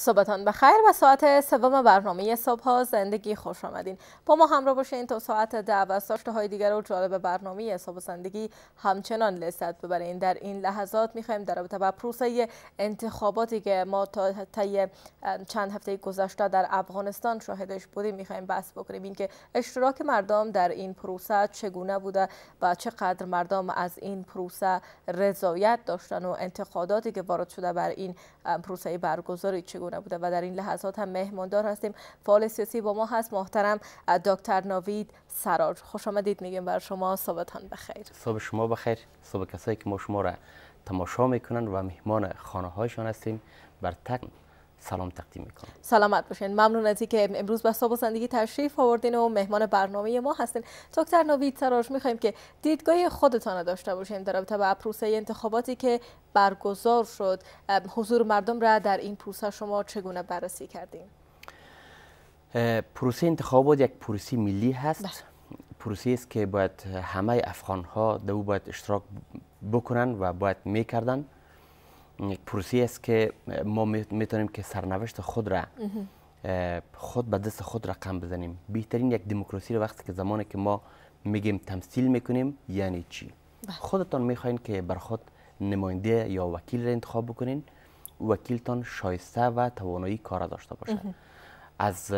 صبحتان بخیر و ساعت سوم برنامه صبح ها زندگی خوش آمدین با ما همراه باشین تا ساعت ده و ساشته های دیگر و جالب برنامه صبح زندگی همچنان لذت ببرین در این لحظات میخوایم در رابطه با پروسه انتخاباتی که ما تا چند هفته گذشته در افغانستان شاهدش بودیم میخوایم بحث بکنیم اینکه اشتراک مردم در این پروسه چگونه بوده و چقدر مردم از این پروسه رضایت داشتن و انتقاداتی که وارد شده بر این پروسه برگزاری چگونه بوده و در این لحظات هم مهماندار هستیم فعال سیاسی با ما هست محترم دکتر ناوید سرار خوش آمدید میگیم بر شما صبحتان بخیر صبح شما بخیر صبح کسایی که ما شما را تماشا میکنن و مهمان خانه هایشان هستیم بر تک سلام تقدیم میکنم سلامت باشین ممنون از که امروز به زندگی تشریف آوردین و مهمان برنامه ما هستین دکتر نوید سراج میخوایم که دیدگاه خودتان داشته باشیم در رابطه با پروسه انتخاباتی که برگزار شد حضور مردم را در این پروسه شما چگونه بررسی کردین پروسه انتخابات یک پروسه ملی هست بس. بله. پروسه است که باید همه افغان ها در باید اشتراک بکنن و باید میکردن یک پروسی است که ما میتونیم که سرنوشت خود را خود به دست خود رقم بزنیم بهترین یک دموکراسی رو وقتی که زمانی که ما میگیم تمثیل میکنیم یعنی چی خودتان میخواین که بر خود نماینده یا وکیل را انتخاب بکنین وکیلتان شایسته و توانایی کار داشته باشه از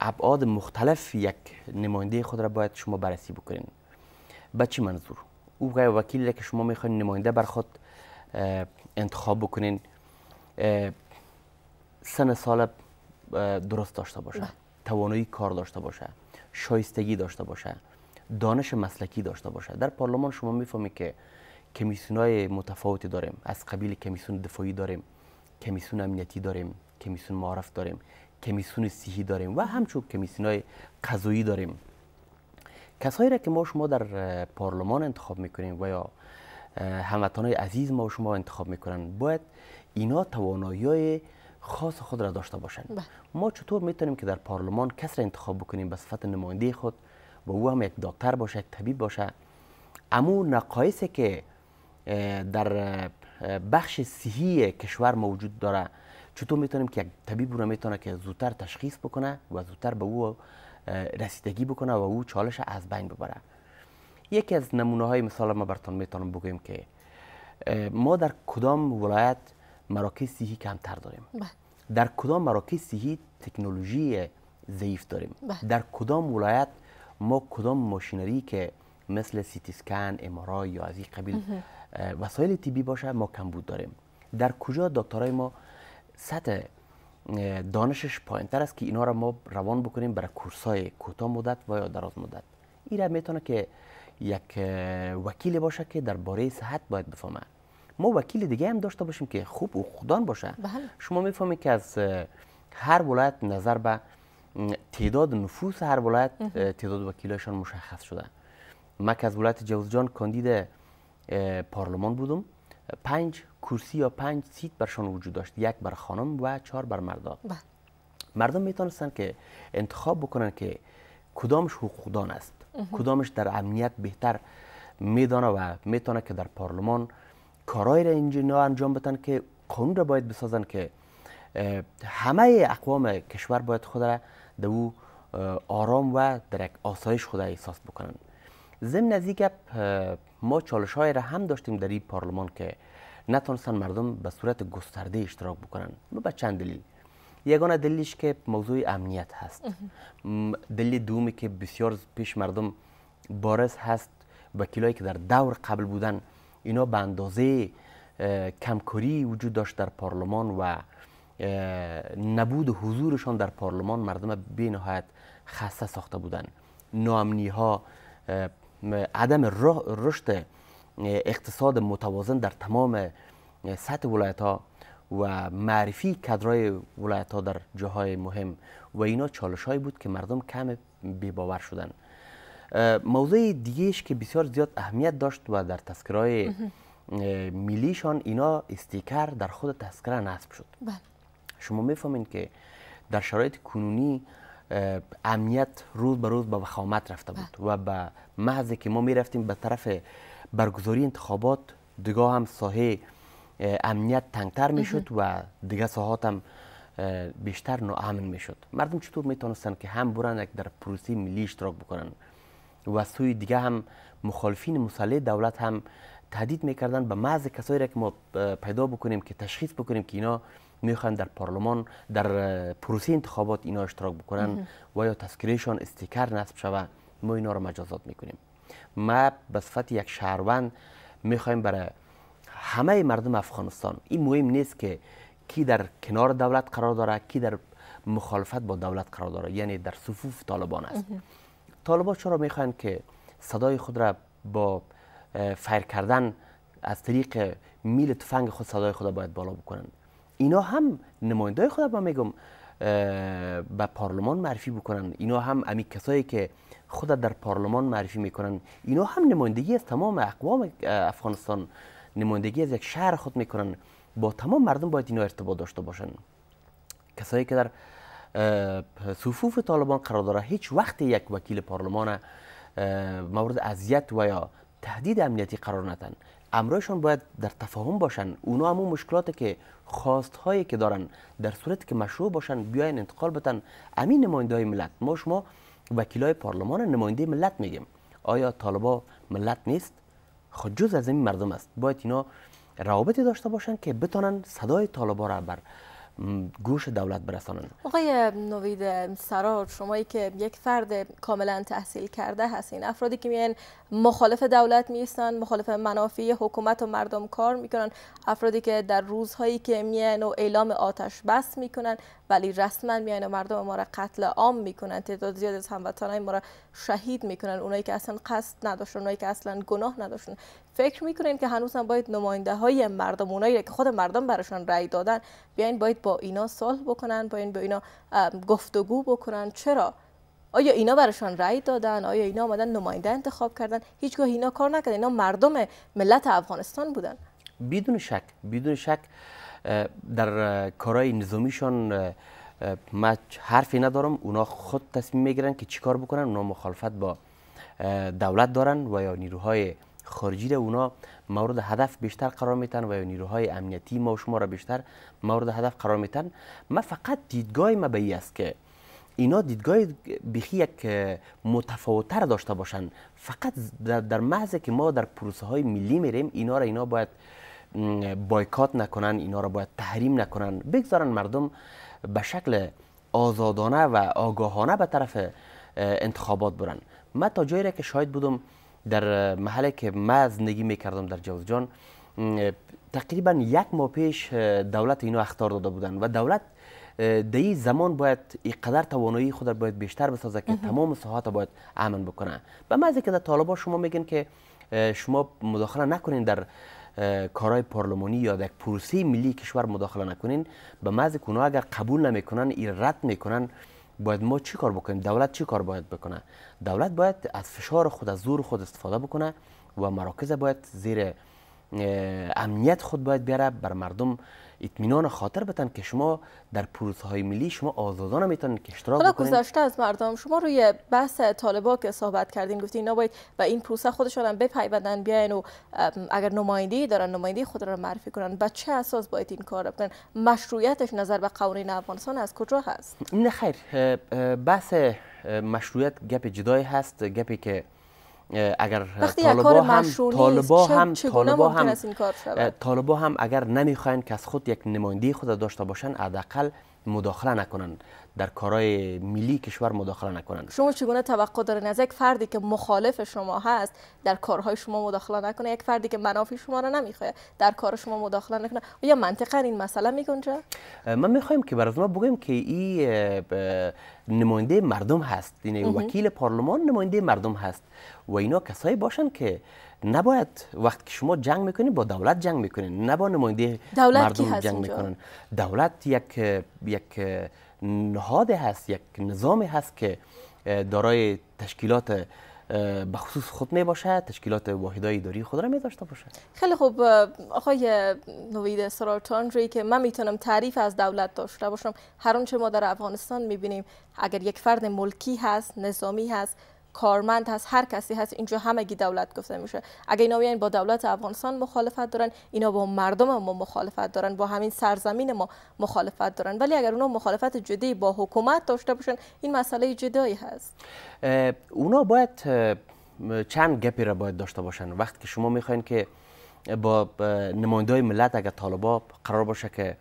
ابعاد مختلف یک نماینده خود را باید شما بررسی بکنین به چی منظور او وکیل که شما میخواین نماینده بر خود انتخاب بکنین سن سال درست داشته باشه بله. توانایی کار داشته باشه شایستگی داشته باشه دانش مسلکی داشته باشه در پارلمان شما میفهمید که کمیسیون های متفاوتی داریم از قبیل کمیسیون دفاعی داریم کمیسیون امنیتی داریم کمیسیون معرف داریم کمیسیون سیهی داریم و همچون کمیسیون های قضایی داریم کسایی را که ما شما در پارلمان انتخاب میکنیم و یا هموطنان عزیز ما و شما انتخاب میکنن باید اینا توانایی خاص خود را داشته باشند بله. ما چطور میتونیم که در پارلمان کس را انتخاب بکنیم به صفت نماینده خود و او هم یک دکتر باشه یک طبیب باشه امو نقایسی که در بخش صحی کشور موجود داره چطور میتونیم که یک طبیب رو میتونه که زودتر تشخیص بکنه و زودتر به او رسیدگی بکنه و او چالش از بین ببره یکی از نمونه های مثال ما برتان میتونم بگویم که ما در کدام ولایت مراکز صحی کمتر داریم بله. در کدام مراکز صحی تکنولوژی ضعیف داریم بله. در کدام ولایت ما کدام ماشینری که مثل سیتی سکن امارای یا از این قبیل وسایل تیبی باشه ما بود داریم در کجا دکترای ما سطح دانشش پایین تر است که اینا را ما روان بکنیم برای کورس های کوتاه مدت و یا دراز مدت این را میتونه که یک وکیل باشه که در باره صحت باید بفهمه ما وکیل دیگه هم داشته باشیم که خوب و خودان باشه بله. شما میفهمید که از هر ولایت نظر به تعداد نفوس هر ولایت تعداد وکیلشان مشخص شده من که از ولایت جوزجان کاندید پارلمان بودم پنج کرسی یا پنج سیت برشان وجود داشت یک بر خانم و چهار بر مردان بله. مردم میتونستن که انتخاب بکنن که کدامش حقوقدان است کدامش در امنیت بهتر میدانه و میتونه که در پارلمان کارای را اینجا انجام بتن که قانون را باید بسازن که همه اقوام کشور باید خود را در او آرام و در یک آسایش خود احساس بکنن ضمن از گپ ما چالش های را هم داشتیم در این پارلمان که نتونستن مردم به صورت گسترده اشتراک بکنن به چند دلیل یگانه دلیش که موضوع امنیت هست دلیل دومی که بسیار پیش مردم بارز هست وکیلایی که در دور قبل بودن اینا به اندازه کمکاری وجود داشت در پارلمان و نبود حضورشان در پارلمان مردم به نهایت خسته ساخته بودن نامنی ها عدم رشد اقتصاد متوازن در تمام سطح ولایت ها و معرفی کدرای ولایت ها در جاهای مهم و اینا چالش هایی بود که مردم کم بیباور شدن موضوع دیگهش که بسیار زیاد اهمیت داشت و در تذکرهای میلیشان اینا استیکر در خود تذکره نصب شد بله. شما میفهمین که در شرایط کنونی امنیت روز به روز به وخامت رفته بود بله. و به محض که ما میرفتیم به طرف برگزاری انتخابات دگاه هم ساحه امنیت تنگتر میشد و دیگه هم بیشتر ناامن میشد مردم چطور میتونستن که هم برن در پروسی ملی اشتراک بکنن و سوی دیگه هم مخالفین مسلح دولت هم تهدید میکردن به محض کسایی را که ما پیدا بکنیم که تشخیص بکنیم که اینا میخوان در پارلمان در پروسی انتخابات اینا اشتراک بکنن و یا تذکرهشان استیکر نصب شوه ما اینا را مجازات میکنیم ما به صفت یک شهروند میخوایم برای همه مردم افغانستان این مهم نیست که کی در کنار دولت قرار داره کی در مخالفت با دولت قرار داره یعنی در صفوف طالبان است طالبان چرا میخوان که صدای خود را با فیر کردن از طریق میل تفنگ خود صدای خود را باید بالا بکنن اینا هم نماینده خود با میگم به پارلمان معرفی بکنن اینا هم امی کسایی که خود در پارلمان معرفی میکنن اینا هم نمایندگی از تمام اقوام افغانستان نمایندگی از یک شهر خود میکنن با تمام مردم باید اینو ارتباط داشته باشن کسایی که در صفوف طالبان قرار داره هیچ وقت یک وکیل پارلمان مورد اذیت و یا تهدید امنیتی قرار نتن امرایشان باید در تفاهم باشن اونا هم مشکلاتی که خواست هایی که دارن در صورت که مشروع باشن بیاین انتقال بتن امین نماینده های ملت ما شما های پارلمان نماینده ملت میگیم آیا طالبا ملت نیست خود خب جز از این مردم است باید اینا روابطی داشته باشند که بتانن صدای طالبا را بر گوش دولت برسانند آقای نوید سرار شمایی که یک فرد کاملا تحصیل کرده هستین افرادی که میان مخالف دولت میستن مخالف منافی حکومت و مردم کار میکنن افرادی که در روزهایی که میان و اعلام آتش بس میکنن ولی رسما میان و مردم ما را قتل عام میکنن تعداد زیاد از هموطنان ما را شهید میکنن اونایی که اصلا قصد نداشتن اونایی که اصلا گناه نداشتن فکر میکنین که هنوز هم باید نماینده های مردم اونایی که خود مردم براشون رأی دادن بیاین باید با اینا صلح بکنن باید با اینا گفتگو بکنن چرا آیا اینا براشون رأی دادن آیا اینا آمدن نماینده انتخاب کردن هیچگاه اینا کار نکردن اینا مردم ملت افغانستان بودن بدون شک بدون شک در کارهای نظامیشان من حرفی ندارم اونا خود تصمیم میگیرن که چیکار بکنن اونا مخالفت با دولت دارن و یا نیروهای خارجی را اونا مورد هدف بیشتر قرار میتن و نیروهای امنیتی ما و شما را بیشتر مورد هدف قرار میتن ما فقط دیدگاه ما به است که اینا دیدگاه بیخی یک متفاوتر داشته باشن فقط در, محض که ما در پروسه های ملی میریم اینا را اینا باید بایکات نکنن اینا را باید تحریم نکنن بگذارن مردم به شکل آزادانه و آگاهانه به طرف انتخابات برن من تا جایی را که شاید بودم در محله که ما زندگی میکردم در جوزجان تقریبا یک ماه پیش دولت اینو اختار داده بودن و دولت در این زمان باید اینقدر توانایی خود را باید بیشتر بسازه که تمام ساحات باید امن بکنه و معنی که در طالبا شما میگن که شما مداخله نکنین در کارهای پارلمانی یا در پروسه ملی کشور مداخله نکنین به معنی که اگر قبول نمیکنن این رد میکنن باید ما چی کار بکنیم دولت چی کار باید بکنه دولت باید از فشار خود از زور خود استفاده بکنه و مراکز باید زیر امنیت خود باید بیاره بر مردم اطمینان خاطر بتن که شما در پروسه های ملی شما آزادانه میتونید که اشتراک حالا گذشته از مردم شما روی بحث طالبا که صحبت کردین گفتین اینا باید و این پروسه خودشان هم بپیوندن بیاین و اگر نماینده دارن نماینده خود را معرفی کنن با چه اساس باید این کار بکنن مشروعیتش نظر به قوانین افغانستان از کجا هست نه خیر بحث مشروعیت گپ جدای هست گپی که اگر طالبا هم طالبا هم طالبا هم طالبا هم اگر نمیخواین که از خود یک نماینده خود داشته باشن حداقل مداخله نکنن در کارهای ملی کشور مداخله نکنن شما چگونه توقع دارین از یک فردی که مخالف شما هست در کارهای شما مداخله نکنه یک فردی که منافع شما را نمیخواد در کار شما مداخله نکنه یا منطقا این مسئله میگنجه من میخوایم که برای ما بگویم که این نماینده مردم هست این یعنی وکیل پارلمان نماینده مردم هست و اینا کسایی باشن که نباید وقت که شما جنگ میکنید با دولت جنگ میکنید نه با نماینده مردم جنگ میکنن دولت یک یک نهاد هست یک نظام هست که دارای تشکیلات به خصوص خود می باشد تشکیلات واحدای اداری خود را می داشته باشد خیلی خوب آقای نوید سرارتان روی که من میتونم تعریف از دولت داشته باشم هر چه ما در افغانستان میبینیم اگر یک فرد ملکی هست نظامی هست کارمند هست هر کسی هست اینجا همگی دولت گفته میشه اگه اینا بیاین با دولت افغانستان مخالفت دارن اینا با مردم ما مخالفت دارن با همین سرزمین ما مخالفت دارن ولی اگر اونا مخالفت جدی با حکومت داشته باشن این مسئله جدایی هست اونا باید چند گپی را باید داشته باشن وقتی که شما میخواین که با نمایندای ملت اگر طالبا قرار باشه که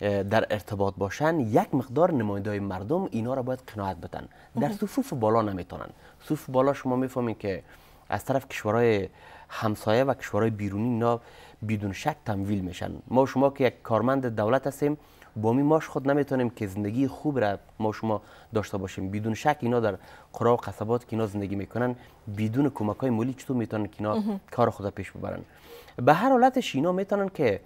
در ارتباط باشن یک مقدار های مردم اینا را باید قناعت بدن در صفوف بالا نمیتونن صفوف بالا شما میفهمید که از طرف کشورهای همسایه و کشورهای بیرونی اینا بدون شک تمویل میشن ما شما که یک کارمند دولت هستیم با می ماش خود نمیتونیم که زندگی خوب را ما شما داشته باشیم بدون شک اینا در قرا و قصبات که اینا زندگی میکنن بدون کمک های مالی چطور میتونن که اینا کار خود پیش ببرن به هر حالت شینا میتونن که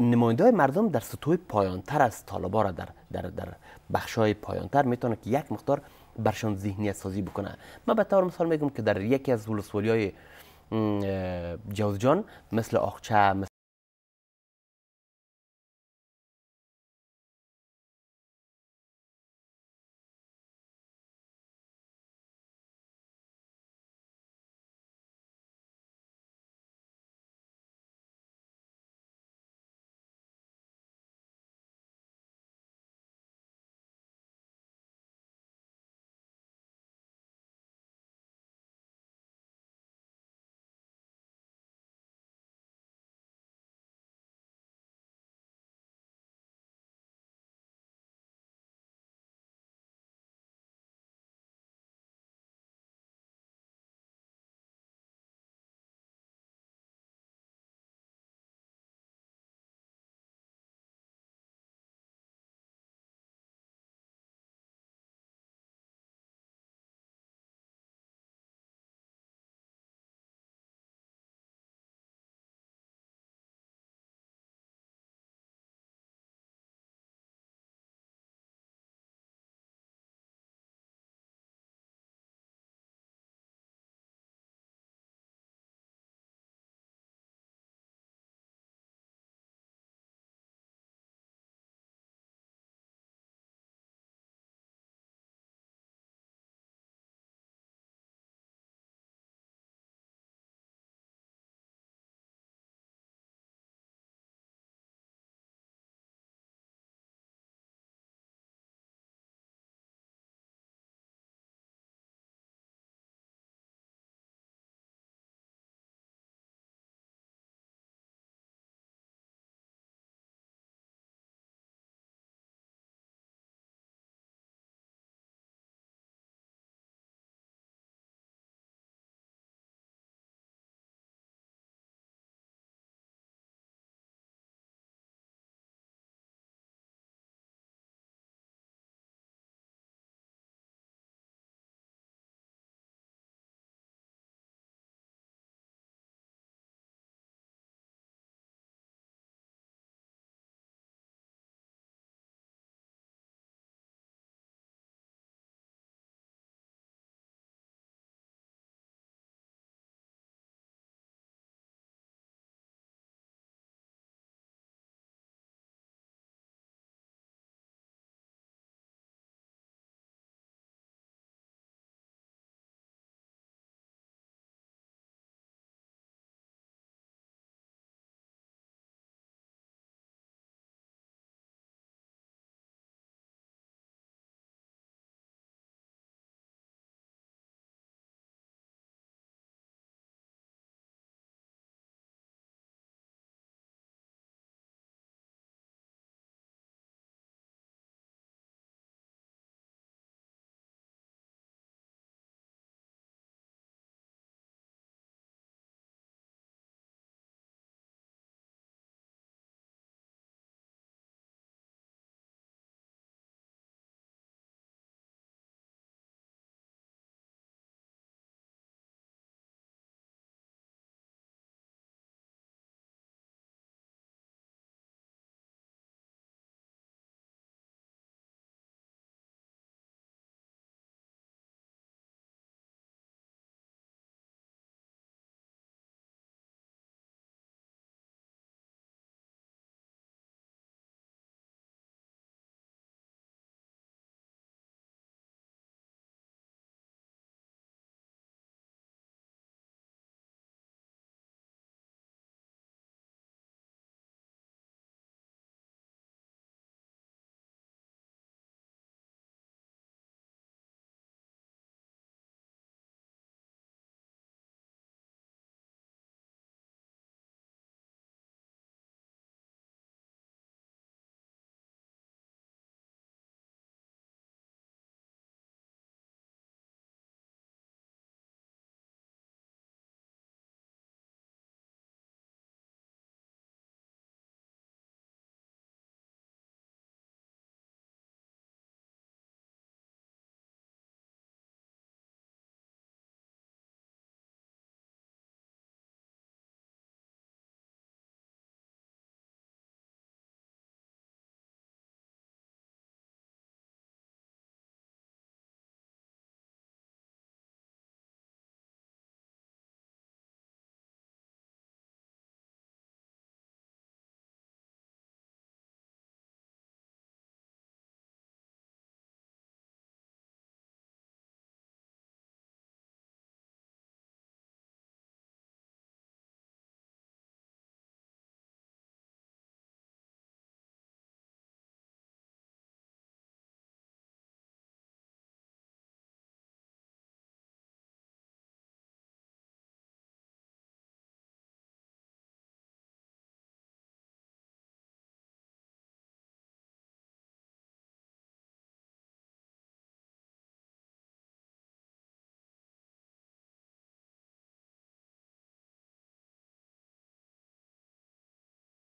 نماینده های مردم در سطوح پایانتر از طالبا را در, در, در بخش های پایانتر میتونه که یک مختار برشان ذهنیت سازی بکنه من به طور مثال میگم که در یکی از ولسوالی های جوزجان مثل آخچه مثل